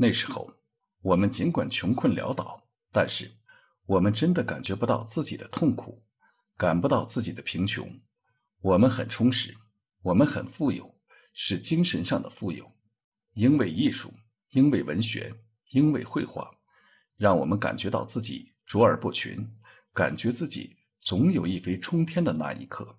那时候，我们尽管穷困潦倒，但是我们真的感觉不到自己的痛苦，感不到自己的贫穷。我们很充实，我们很富有，是精神上的富有。因为艺术，因为文学，因为绘画，让我们感觉到自己卓尔不群，感觉自己总有一飞冲天的那一刻，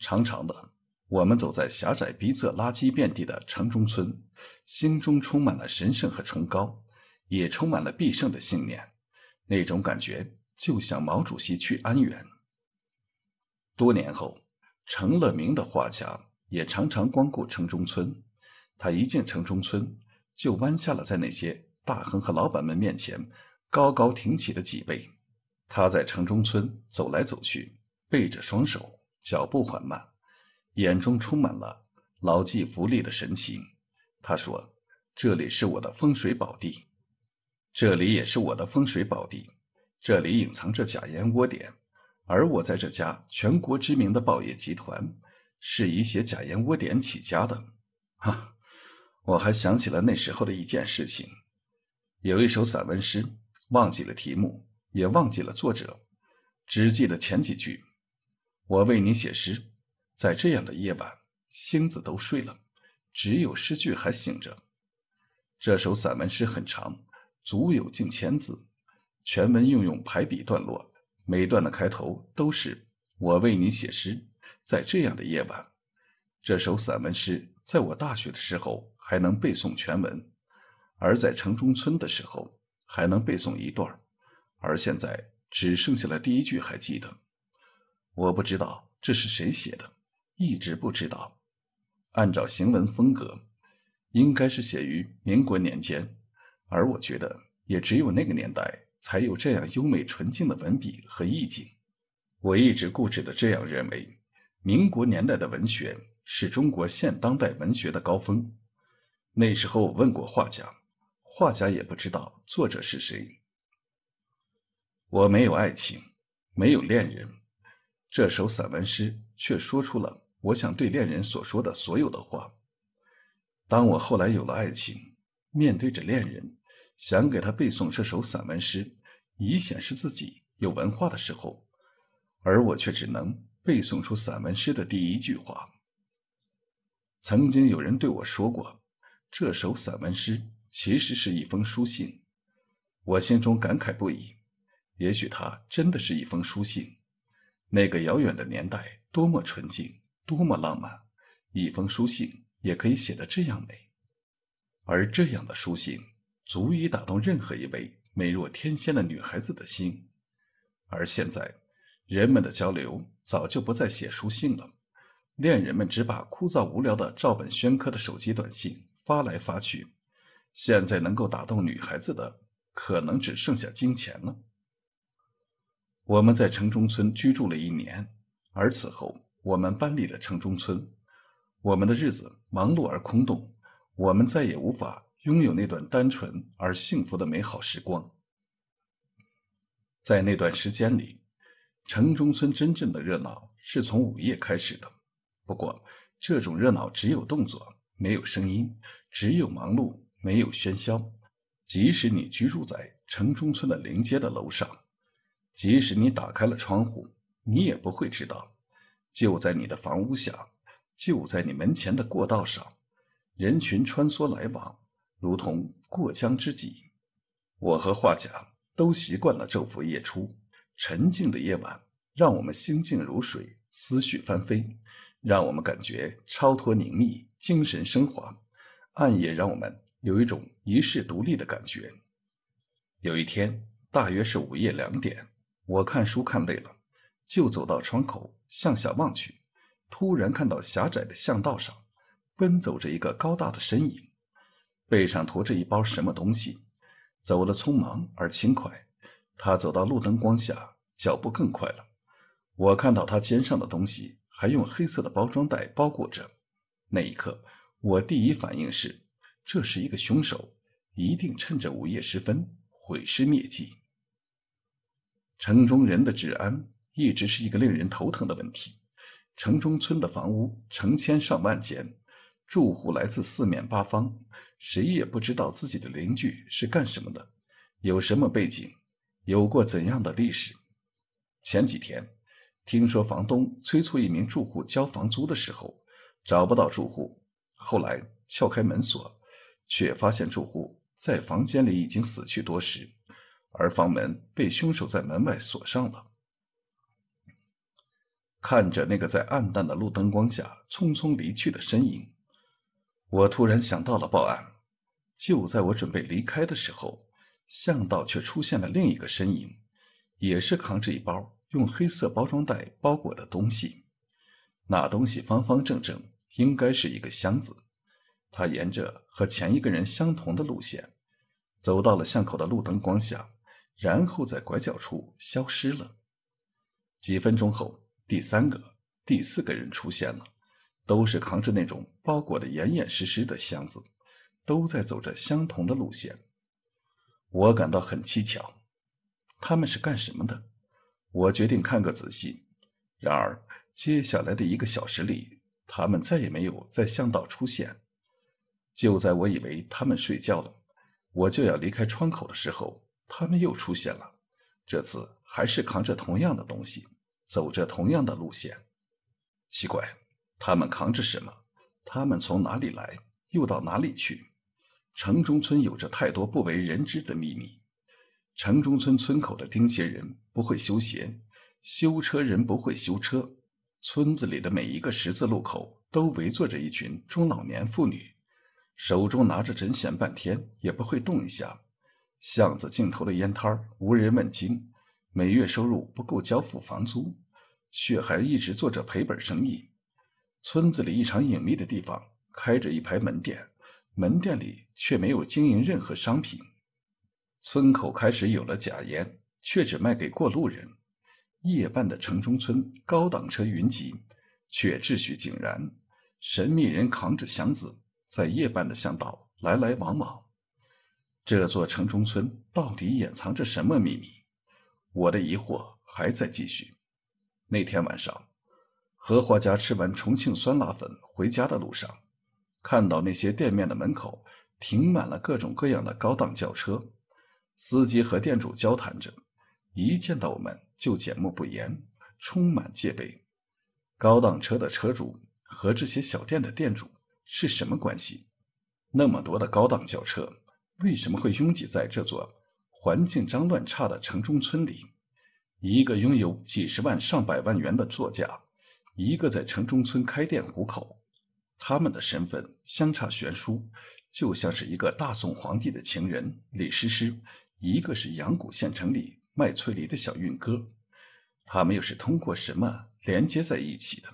长长的。我们走在狭窄、逼仄、垃圾遍地的城中村，心中充满了神圣和崇高，也充满了必胜的信念。那种感觉就像毛主席去安源。多年后，成了名的画家也常常光顾城中村。他一进城中村，就弯下了在那些大亨和老板们面前高高挺起的脊背。他在城中村走来走去，背着双手，脚步缓慢。眼中充满了老骥伏枥的神情。他说：“这里是我的风水宝地，这里也是我的风水宝地，这里隐藏着假烟窝点。而我在这家全国知名的报业集团，是以写假烟窝点起家的。哈，我还想起了那时候的一件事情。有一首散文诗，忘记了题目，也忘记了作者，只记得前几句：‘我为你写诗。’”在这样的夜晚，星子都睡了，只有诗句还醒着。这首散文诗很长，足有近千字。全文运用排比段落，每段的开头都是“我为你写诗”。在这样的夜晚，这首散文诗在我大学的时候还能背诵全文，而在城中村的时候还能背诵一段，而现在只剩下了第一句还记得。我不知道这是谁写的。一直不知道，按照行文风格，应该是写于民国年间，而我觉得也只有那个年代才有这样优美纯净的文笔和意境。我一直固执的这样认为，民国年代的文学是中国现当代文学的高峰。那时候我问过画家，画家也不知道作者是谁。我没有爱情，没有恋人，这首散文诗却说出了。我想对恋人所说的所有的话。当我后来有了爱情，面对着恋人，想给他背诵这首散文诗，以显示自己有文化的时候，而我却只能背诵出散文诗的第一句话。曾经有人对我说过，这首散文诗其实是一封书信。我心中感慨不已。也许它真的是一封书信。那个遥远的年代多么纯净。多么浪漫，一封书信也可以写得这样美，而这样的书信足以打动任何一位美若天仙的女孩子的心。而现在，人们的交流早就不再写书信了，恋人们只把枯燥无聊的照本宣科的手机短信发来发去。现在能够打动女孩子的，可能只剩下金钱了。我们在城中村居住了一年，而此后。我们班里的城中村，我们的日子忙碌而空洞，我们再也无法拥有那段单纯而幸福的美好时光。在那段时间里，城中村真正的热闹是从午夜开始的。不过，这种热闹只有动作，没有声音；只有忙碌，没有喧嚣。即使你居住在城中村的临街的楼上，即使你打开了窗户，你也不会知道。就在你的房屋下，就在你门前的过道上，人群穿梭来往，如同过江之鲫。我和画家都习惯了昼伏夜出。沉静的夜晚，让我们心静如水，思绪翻飞，让我们感觉超脱凝意，精神升华。暗夜让我们有一种一世独立的感觉。有一天，大约是午夜两点，我看书看累了。就走到窗口向下望去，突然看到狭窄的巷道上奔走着一个高大的身影，背上驮着一包什么东西，走得匆忙而轻快。他走到路灯光下，脚步更快了。我看到他肩上的东西还用黑色的包装袋包裹着。那一刻，我第一反应是这是一个凶手，一定趁着午夜时分毁尸灭迹。城中人的治安。一直是一个令人头疼的问题。城中村的房屋成千上万间，住户来自四面八方，谁也不知道自己的邻居是干什么的，有什么背景，有过怎样的历史。前几天，听说房东催促一名住户交房租的时候，找不到住户，后来撬开门锁，却发现住户在房间里已经死去多时，而房门被凶手在门外锁上了。看着那个在暗淡的路灯光下匆匆离去的身影，我突然想到了报案。就在我准备离开的时候，巷道却出现了另一个身影，也是扛着一包用黑色包装袋包裹的东西。那东西方方正正，应该是一个箱子。他沿着和前一个人相同的路线，走到了巷口的路灯光下，然后在拐角处消失了。几分钟后。第三个、第四个人出现了，都是扛着那种包裹的严严实实的箱子，都在走着相同的路线。我感到很蹊跷，他们是干什么的？我决定看个仔细。然而，接下来的一个小时里，他们再也没有在巷道出现。就在我以为他们睡觉了，我就要离开窗口的时候，他们又出现了，这次还是扛着同样的东西。走着同样的路线，奇怪，他们扛着什么？他们从哪里来，又到哪里去？城中村有着太多不为人知的秘密。城中村村口的钉鞋人不会修鞋，修车人不会修车。村子里的每一个十字路口都围坐着一群中老年妇女，手中拿着针线，半天也不会动一下。巷子尽头的烟摊无人问津，每月收入不够交付房租。却还一直做着赔本生意。村子里一场隐秘的地方开着一排门店，门店里却没有经营任何商品。村口开始有了假烟，却只卖给过路人。夜半的城中村，高档车云集，却秩序井然。神秘人扛着箱子，在夜半的巷道来来往往。这座城中村到底掩藏着什么秘密？我的疑惑还在继续。那天晚上，何画家吃完重庆酸辣粉回家的路上，看到那些店面的门口停满了各种各样的高档轿车，司机和店主交谈着，一见到我们就缄默不言，充满戒备。高档车的车主和这些小店的店主是什么关系？那么多的高档轿车为什么会拥挤在这座环境脏乱差的城中村里？一个拥有几十万上百万元的座驾，一个在城中村开店糊口，他们的身份相差悬殊，就像是一个大宋皇帝的情人李师师，一个是阳谷县城里卖翠梨的小运哥，他们又是通过什么连接在一起的？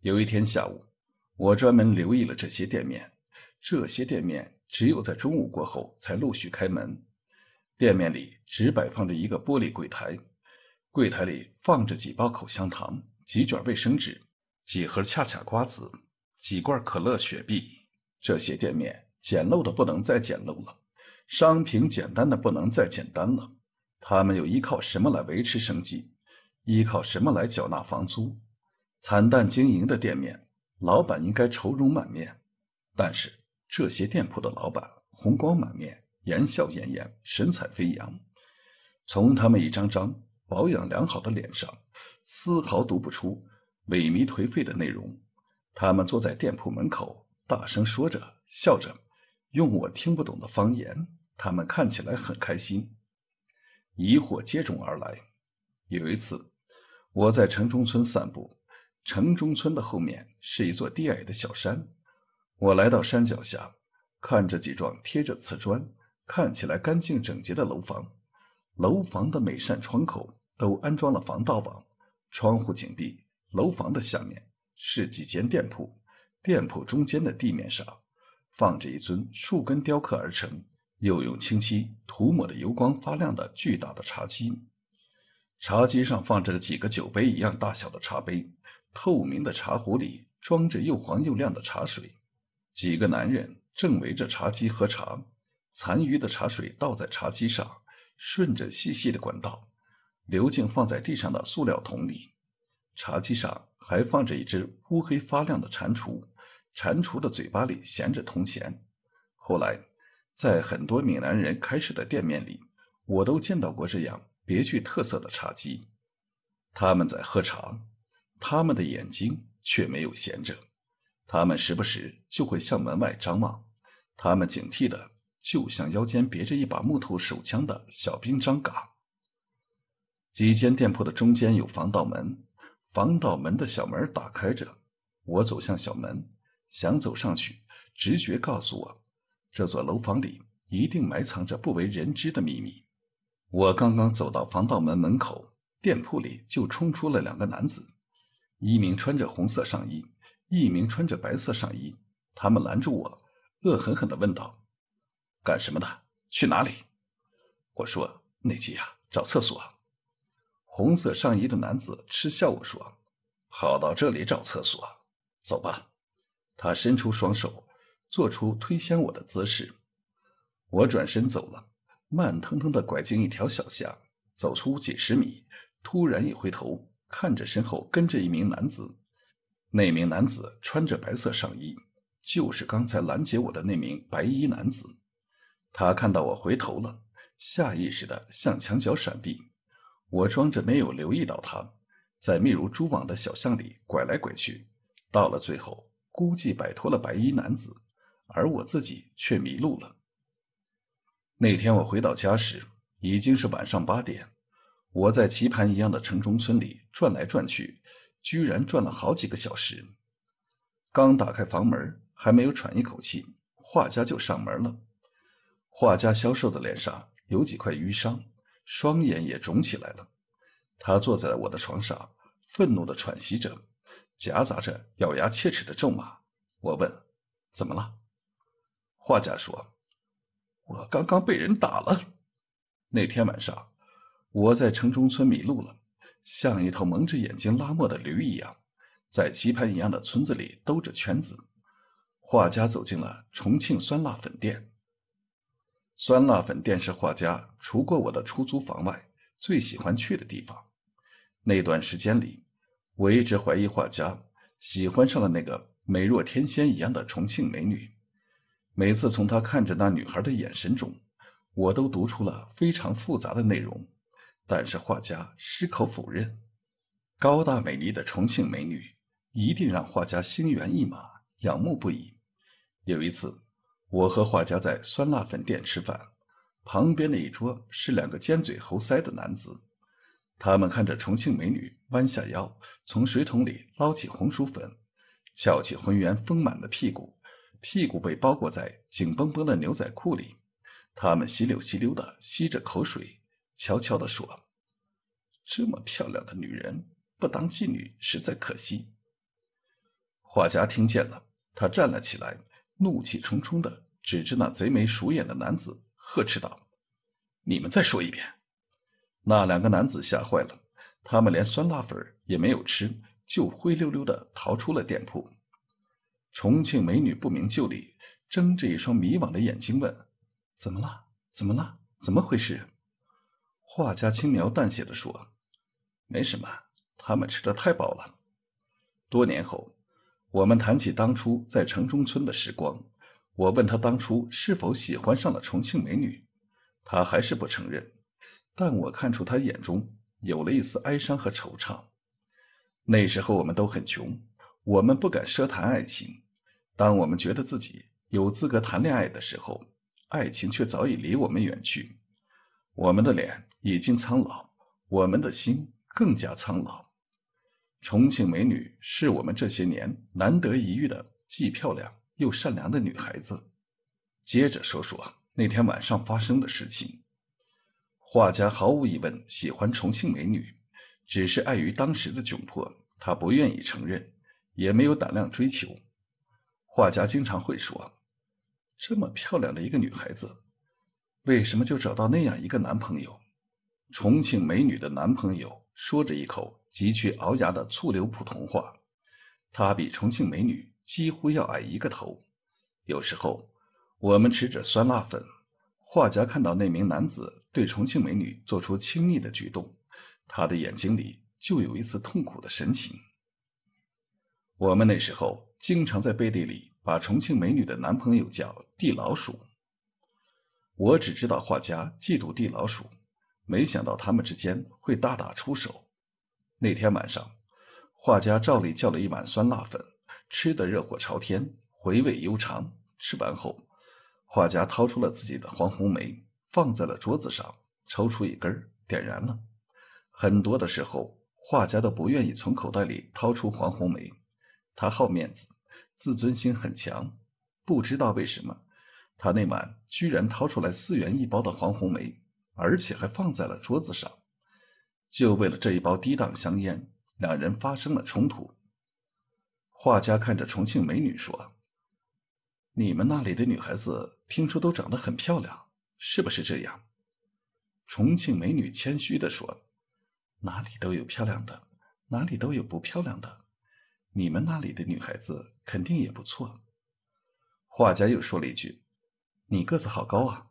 有一天下午，我专门留意了这些店面，这些店面只有在中午过后才陆续开门。店面里只摆放着一个玻璃柜台，柜台里放着几包口香糖、几卷卫生纸、几盒恰恰瓜子、几罐可乐、雪碧。这些店面简陋的不能再简陋了，商品简单的不能再简单了。他们又依靠什么来维持生计？依靠什么来缴纳房租？惨淡经营的店面，老板应该愁容满面，但是这些店铺的老板红光满面。言笑晏晏，神采飞扬。从他们一张张保养良好的脸上，丝毫读不出萎靡颓废的内容。他们坐在店铺门口，大声说着，笑着，用我听不懂的方言。他们看起来很开心。疑惑接踵而来。有一次，我在城中村散步。城中村的后面是一座低矮的小山。我来到山脚下，看着几幢贴着瓷砖。看起来干净整洁的楼房，楼房的每扇窗口都安装了防盗网，窗户紧闭。楼房的下面是几间店铺，店铺中间的地面上放着一尊树根雕刻而成，又用清漆涂抹的油光发亮的巨大的茶几。茶几上放着几个酒杯一样大小的茶杯，透明的茶壶里装着又黄又亮的茶水。几个男人正围着茶几喝茶。残余的茶水倒在茶几上，顺着细细的管道流进放在地上的塑料桶里。茶几上还放着一只乌黑发亮的蟾蜍，蟾蜍的嘴巴里衔着铜钱。后来，在很多闽南人开设的店面里，我都见到过这样别具特色的茶几。他们在喝茶，他们的眼睛却没有闲着，他们时不时就会向门外张望，他们警惕的。就像腰间别着一把木头手枪的小兵张嘎。几间店铺的中间有防盗门，防盗门的小门打开着。我走向小门，想走上去。直觉告诉我，这座楼房里一定埋藏着不为人知的秘密。我刚刚走到防盗门门口，店铺里就冲出了两个男子，一名穿着红色上衣，一名穿着白色上衣。他们拦住我，恶狠狠地问道。干什么的？去哪里？我说：“内急啊，找厕所。”红色上衣的男子嗤笑我说：“跑到这里找厕所？走吧。”他伸出双手，做出推掀我的姿势。我转身走了，慢腾腾的拐进一条小巷，走出几十米，突然一回头，看着身后跟着一名男子。那名男子穿着白色上衣，就是刚才拦截我的那名白衣男子。他看到我回头了，下意识的向墙角闪避。我装着没有留意到他，在密如蛛网的小巷里拐来拐去，到了最后，估计摆脱了白衣男子，而我自己却迷路了。那天我回到家时，已经是晚上八点。我在棋盘一样的城中村里转来转去，居然转了好几个小时。刚打开房门，还没有喘一口气，画家就上门了。画家消瘦的脸上有几块淤伤，双眼也肿起来了。他坐在我的床上，愤怒地喘息着，夹杂着咬牙切齿的咒骂。我问：“怎么了？”画家说：“我刚刚被人打了。那天晚上，我在城中村迷路了，像一头蒙着眼睛拉磨的驴一样，在棋盘一样的村子里兜着圈子。画家走进了重庆酸辣粉店。”酸辣粉电视画家除过我的出租房外，最喜欢去的地方。那段时间里，我一直怀疑画家喜欢上了那个美若天仙一样的重庆美女。每次从他看着那女孩的眼神中，我都读出了非常复杂的内容。但是画家矢口否认。高大美丽的重庆美女一定让画家心猿意马，仰慕不已。有一次。我和画家在酸辣粉店吃饭，旁边的一桌是两个尖嘴猴腮的男子，他们看着重庆美女弯下腰从水桶里捞起红薯粉，翘起浑圆丰满的屁股，屁股被包裹在紧绷绷的牛仔裤里，他们吸溜吸溜的吸着口水，悄悄地说：“这么漂亮的女人不当妓女实在可惜。”画家听见了，他站了起来。怒气冲冲的指着那贼眉鼠眼的男子，呵斥道：“你们再说一遍！”那两个男子吓坏了，他们连酸辣粉也没有吃，就灰溜溜的逃出了店铺。重庆美女不明就里，睁着一双迷惘的眼睛问：“怎么了？怎么了？怎么回事？”画家轻描淡写的说：“没什么，他们吃的太饱了。”多年后。我们谈起当初在城中村的时光，我问他当初是否喜欢上了重庆美女，他还是不承认。但我看出他眼中有了一丝哀伤和惆怅。那时候我们都很穷，我们不敢奢谈爱情。当我们觉得自己有资格谈恋爱的时候，爱情却早已离我们远去。我们的脸已经苍老，我们的心更加苍老。重庆美女是我们这些年难得一遇的既漂亮又善良的女孩子。接着说说那天晚上发生的事情。画家毫无疑问喜欢重庆美女，只是碍于当时的窘迫，他不愿意承认，也没有胆量追求。画家经常会说：“这么漂亮的一个女孩子，为什么就找到那样一个男朋友？”重庆美女的男朋友说着一口。极具龅牙的醋溜普通话，他比重庆美女几乎要矮一个头。有时候，我们吃着酸辣粉，画家看到那名男子对重庆美女做出亲昵的举动，他的眼睛里就有一丝痛苦的神情。我们那时候经常在背地里把重庆美女的男朋友叫地老鼠。我只知道画家嫉妒地老鼠，没想到他们之间会大打出手。那天晚上，画家照例叫了一碗酸辣粉，吃的热火朝天，回味悠长。吃完后，画家掏出了自己的黄红梅，放在了桌子上，抽出一根点燃了。很多的时候，画家都不愿意从口袋里掏出黄红梅，他好面子，自尊心很强。不知道为什么，他那晚居然掏出来四元一包的黄红梅，而且还放在了桌子上。就为了这一包低档香烟，两人发生了冲突。画家看着重庆美女说：“你们那里的女孩子，听说都长得很漂亮，是不是这样？”重庆美女谦虚的说：“哪里都有漂亮的，哪里都有不漂亮的，你们那里的女孩子肯定也不错。”画家又说了一句：“你个子好高啊，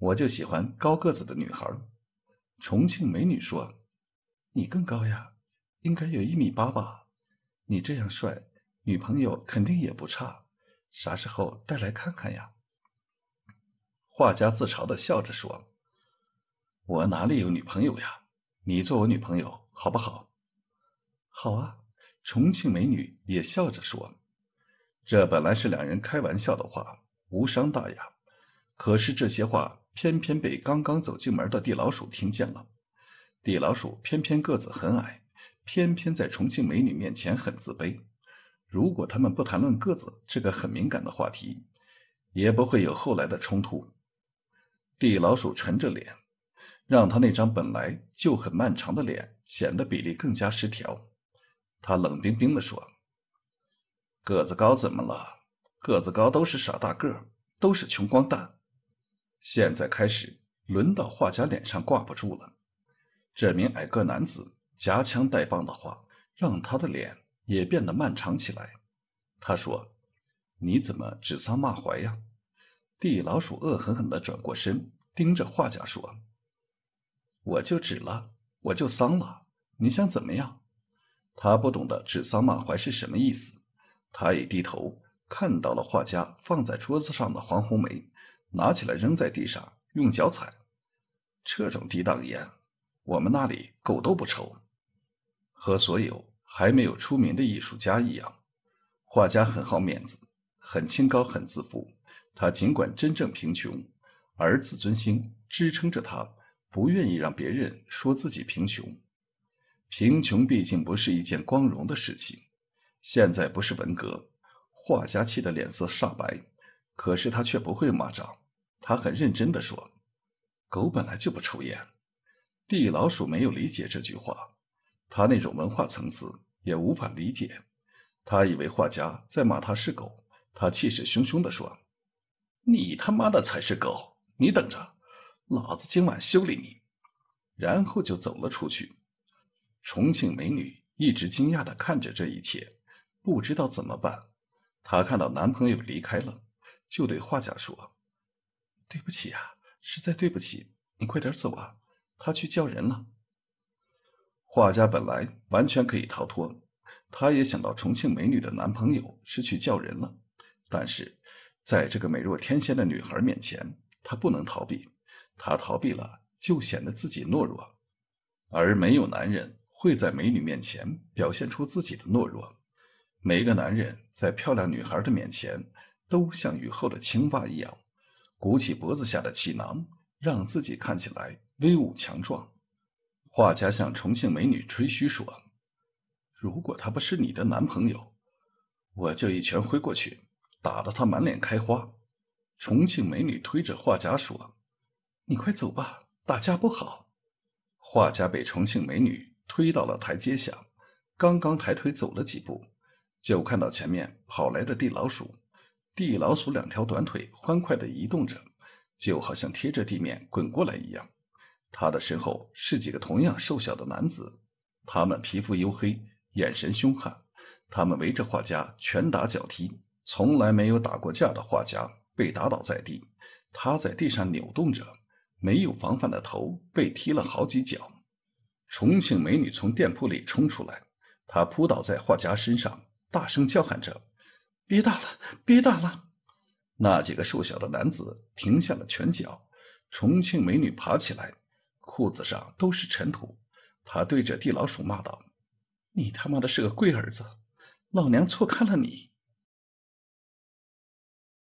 我就喜欢高个子的女孩。”重庆美女说。你更高呀，应该有一米八吧？你这样帅，女朋友肯定也不差。啥时候带来看看呀？画家自嘲地笑着说：“我哪里有女朋友呀？你做我女朋友好不好？”“好啊！”重庆美女也笑着说：“这本来是两人开玩笑的话，无伤大雅。可是这些话偏偏被刚刚走进门的地老鼠听见了。”地老鼠偏偏个子很矮，偏偏在重庆美女面前很自卑。如果他们不谈论个子这个很敏感的话题，也不会有后来的冲突。地老鼠沉着脸，让他那张本来就很漫长的脸显得比例更加失调。他冷冰冰地说：“个子高怎么了？个子高都是傻大个，都是穷光蛋。现在开始，轮到画家脸上挂不住了。”这名矮个男子夹枪带棒的话，让他的脸也变得漫长起来。他说：“你怎么指桑骂槐呀？”地老鼠恶狠狠地转过身，盯着画家说：“我就指了，我就桑了，你想怎么样？”他不懂得指桑骂槐是什么意思。他一低头，看到了画家放在桌子上的黄红梅，拿起来扔在地上，用脚踩。这种低档烟。我们那里狗都不抽，和所有还没有出名的艺术家一样，画家很好面子，很清高，很自负。他尽管真正贫穷，而自尊心支撑着他，不愿意让别人说自己贫穷。贫穷毕竟不是一件光荣的事情。现在不是文革，画家气得脸色煞白，可是他却不会骂仗。他很认真地说：“狗本来就不抽烟。”地老鼠没有理解这句话，他那种文化层次也无法理解。他以为画家在骂他是狗，他气势汹汹地说：“你他妈的才是狗！你等着，老子今晚修理你！”然后就走了出去。重庆美女一直惊讶地看着这一切，不知道怎么办。她看到男朋友离开了，就对画家说：“对不起啊，实在对不起，你快点走啊！”他去叫人了。画家本来完全可以逃脱，他也想到重庆美女的男朋友是去叫人了，但是在这个美若天仙的女孩面前，他不能逃避。他逃避了，就显得自己懦弱。而没有男人会在美女面前表现出自己的懦弱。每一个男人在漂亮女孩的面前，都像雨后的青蛙一样，鼓起脖子下的气囊，让自己看起来。威武强壮，画家向重庆美女吹嘘说：“如果他不是你的男朋友，我就一拳挥过去，打得他满脸开花。”重庆美女推着画家说：“你快走吧，打架不好。”画家被重庆美女推到了台阶下，刚刚抬腿走了几步，就看到前面跑来的地老鼠。地老鼠两条短腿欢快地移动着，就好像贴着地面滚过来一样。他的身后是几个同样瘦小的男子，他们皮肤黝黑，眼神凶悍。他们围着画家拳打脚踢，从来没有打过架的画家被打倒在地，他在地上扭动着，没有防范的头被踢了好几脚。重庆美女从店铺里冲出来，她扑倒在画家身上，大声叫喊着：“别打了，别打了！”那几个瘦小的男子停下了拳脚，重庆美女爬起来。裤子上都是尘土，他对着地老鼠骂道：“你他妈的是个龟儿子，老娘错看了你。”